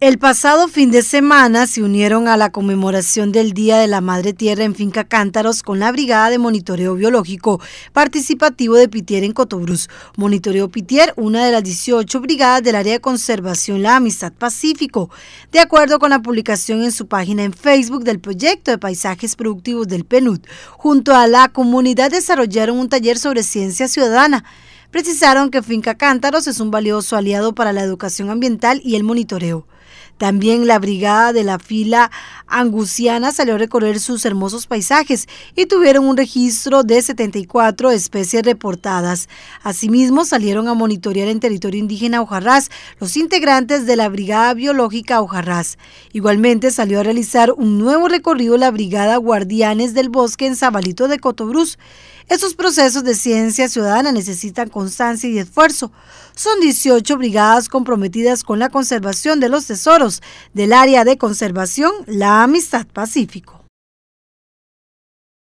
El pasado fin de semana se unieron a la conmemoración del Día de la Madre Tierra en Finca Cántaros con la Brigada de Monitoreo Biológico Participativo de Pitier en Cotobruz. Monitoreo Pitier, una de las 18 brigadas del área de conservación La Amistad Pacífico. De acuerdo con la publicación en su página en Facebook del proyecto de paisajes productivos del Penut, junto a la comunidad desarrollaron un taller sobre ciencia ciudadana precisaron que Finca Cántaros es un valioso aliado para la educación ambiental y el monitoreo. También la brigada de la fila Anguciana salió a recorrer sus hermosos paisajes y tuvieron un registro de 74 especies reportadas. Asimismo, salieron a monitorear en territorio indígena Ojarrás los integrantes de la Brigada Biológica Ojarrás. Igualmente, salió a realizar un nuevo recorrido la Brigada Guardianes del Bosque en Zabalito de Cotobruz. Estos procesos de ciencia ciudadana necesitan constancia y esfuerzo. Son 18 brigadas comprometidas con la conservación de los tesoros del área de conservación, la amistad pacífico.